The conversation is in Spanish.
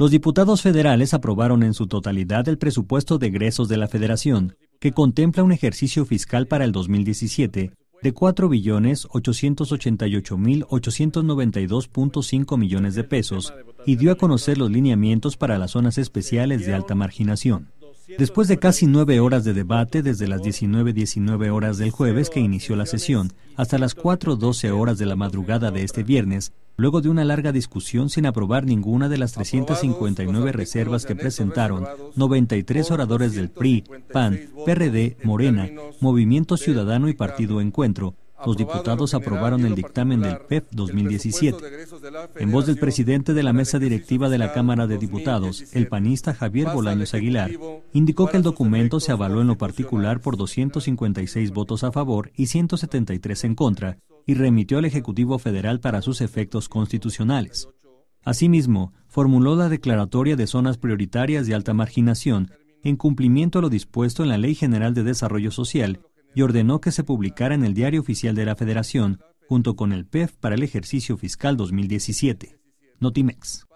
Los diputados federales aprobaron en su totalidad el presupuesto de egresos de la Federación, que contempla un ejercicio fiscal para el 2017 de 4.888.892.5 millones de pesos y dio a conocer los lineamientos para las zonas especiales de alta marginación. Después de casi nueve horas de debate, desde las 19.19 horas del jueves que inició la sesión, hasta las 4.12 horas de la madrugada de este viernes, luego de una larga discusión sin aprobar ninguna de las 359 reservas que presentaron 93 oradores del PRI, PAN, PRD, Morena, Movimiento Ciudadano y Partido Encuentro, los diputados aprobaron el dictamen del PEP 2017. E en voz del presidente de la mesa directiva de la Cámara de Diputados, el panista Javier Bolaños Aguilar, indicó que el documento se avaló en lo particular por 256 votos a favor y 173 en contra, y remitió al Ejecutivo Federal para sus efectos constitucionales. Asimismo, formuló la declaratoria de zonas prioritarias de alta marginación en cumplimiento a lo dispuesto en la Ley General de Desarrollo Social y ordenó que se publicara en el Diario Oficial de la Federación, junto con el PEF para el ejercicio fiscal 2017. Notimex.